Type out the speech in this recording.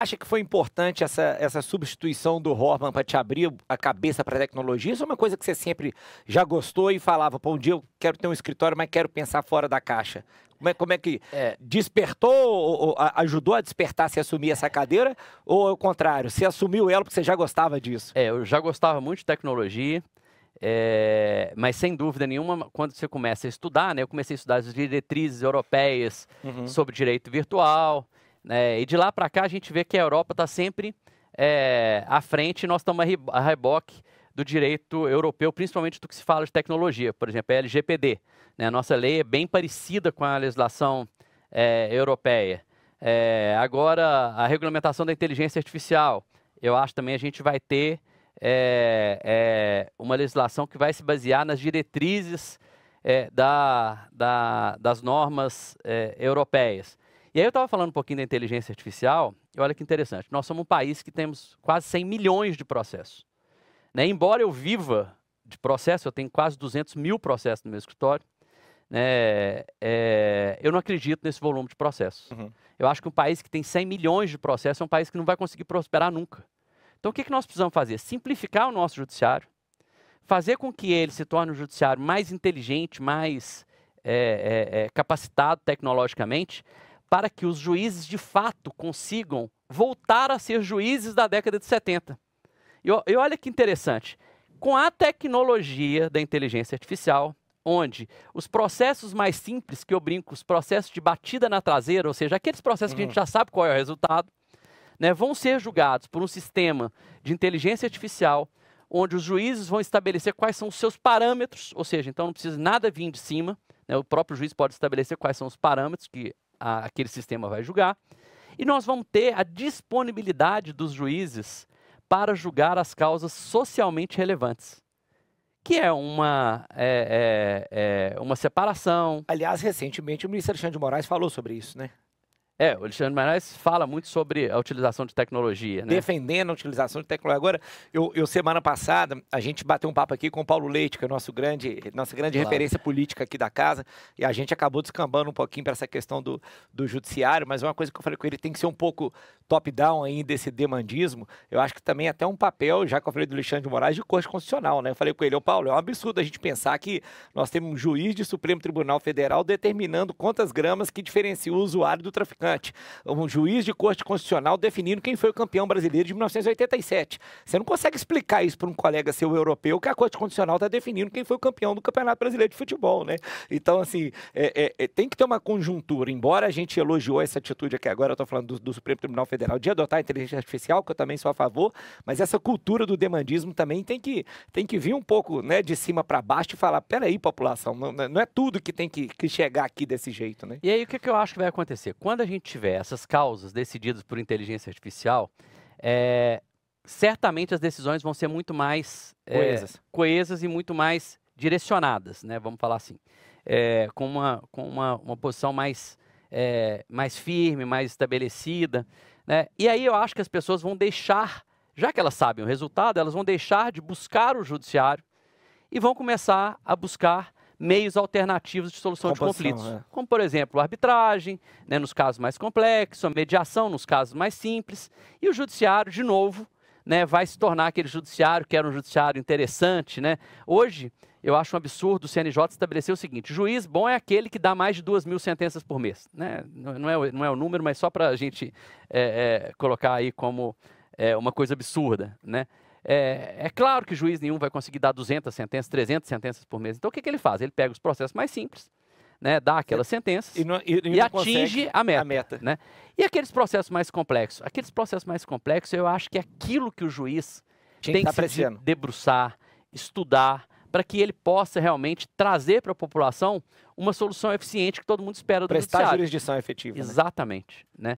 acha que foi importante essa, essa substituição do Horman para te abrir a cabeça para a tecnologia? Isso é uma coisa que você sempre já gostou e falava, pô, um dia eu quero ter um escritório, mas quero pensar fora da caixa. Como é, como é que é. despertou, ou, ou, ajudou a despertar se assumir essa cadeira? Ou ao é contrário, você assumiu ela porque você já gostava disso? É, eu já gostava muito de tecnologia. É, mas sem dúvida nenhuma, quando você começa a estudar, né, eu comecei a estudar as diretrizes europeias uhum. sobre direito virtual, é, e de lá para cá a gente vê que a Europa está sempre é, à frente, nós estamos a reboque do direito europeu, principalmente do que se fala de tecnologia, por exemplo, a LGPD. Né? A nossa lei é bem parecida com a legislação é, europeia. É, agora, a regulamentação da inteligência artificial, eu acho também a gente vai ter é, é uma legislação que vai se basear nas diretrizes é, da, da, das normas é, europeias. E aí eu estava falando um pouquinho da inteligência artificial, e olha que interessante, nós somos um país que temos quase 100 milhões de processos. Né? Embora eu viva de processo, eu tenho quase 200 mil processos no meu escritório, né? é, eu não acredito nesse volume de processos. Uhum. Eu acho que um país que tem 100 milhões de processos é um país que não vai conseguir prosperar nunca. Então o que, que nós precisamos fazer? Simplificar o nosso judiciário, fazer com que ele se torne um judiciário mais inteligente, mais é, é, é capacitado tecnologicamente, para que os juízes de fato consigam voltar a ser juízes da década de 70. E, e olha que interessante. Com a tecnologia da inteligência artificial, onde os processos mais simples, que eu brinco, os processos de batida na traseira, ou seja, aqueles processos uhum. que a gente uhum. já sabe qual é o resultado, né, vão ser julgados por um sistema de inteligência artificial, onde os juízes vão estabelecer quais são os seus parâmetros, ou seja, então não precisa nada vir de cima, né, o próprio juiz pode estabelecer quais são os parâmetros que a, aquele sistema vai julgar. E nós vamos ter a disponibilidade dos juízes para julgar as causas socialmente relevantes, que é uma, é, é, é uma separação. Aliás, recentemente o ministro Alexandre de Moraes falou sobre isso, né? É, o Alexandre Moraes fala muito sobre a utilização de tecnologia, né? Defendendo a utilização de tecnologia. Agora, eu, eu, semana passada, a gente bateu um papo aqui com o Paulo Leite, que é nosso grande, nossa grande claro. referência política aqui da casa, e a gente acabou descambando um pouquinho para essa questão do, do judiciário, mas uma coisa que eu falei com ele tem que ser um pouco top-down ainda desse demandismo. Eu acho que também é até um papel, já que eu falei do Alexandre de Moraes, de corte constitucional, né? Eu falei com ele, ô Paulo, é um absurdo a gente pensar que nós temos um juiz de Supremo Tribunal Federal determinando quantas gramas que diferencia o usuário do traficante um juiz de corte constitucional definindo quem foi o campeão brasileiro de 1987. Você não consegue explicar isso para um colega seu europeu que a corte constitucional está definindo quem foi o campeão do Campeonato Brasileiro de Futebol, né? Então, assim, é, é, é, tem que ter uma conjuntura. Embora a gente elogiou essa atitude aqui agora, eu estou falando do, do Supremo Tribunal Federal de adotar a inteligência artificial, que eu também sou a favor, mas essa cultura do demandismo também tem que, tem que vir um pouco né, de cima para baixo e falar: peraí, população, não, não é tudo que tem que, que chegar aqui desse jeito, né? E aí, o que, que eu acho que vai acontecer? Quando a gente gente tiver essas causas decididas por inteligência artificial, é, certamente as decisões vão ser muito mais é, coesas, é, coesas e muito mais direcionadas, né? Vamos falar assim, é, com uma com uma, uma posição mais é, mais firme, mais estabelecida, né? E aí eu acho que as pessoas vão deixar, já que elas sabem o resultado, elas vão deixar de buscar o judiciário e vão começar a buscar meios alternativos de solução de conflitos, é. como, por exemplo, arbitragem, né, nos casos mais complexos, a mediação nos casos mais simples, e o judiciário, de novo, né, vai se tornar aquele judiciário que era um judiciário interessante. Né? Hoje, eu acho um absurdo o CNJ estabelecer o seguinte: juiz bom é aquele que dá mais de duas mil sentenças por mês. Né? Não, é, não é o número, mas só para a gente é, é, colocar aí como é, uma coisa absurda. Né? É, é, claro que juiz nenhum vai conseguir dar 200 sentenças, 300 sentenças por mês. Então, o que, que ele faz? Ele pega os processos mais simples, né, dá aquelas é, sentenças e, não, é- e, e atinge a meta. A meta. Né? E aqueles processos mais complexos? Aqueles processos mais complexos, eu acho que é aquilo que o juiz Tinha tem que, tá se debruçar, estudar, para que ele possa realmente trazer para a população uma solução eficiente que todo mundo espera do Prestar judiciário. jurisdição efetiva. Né? Exatamente. Né?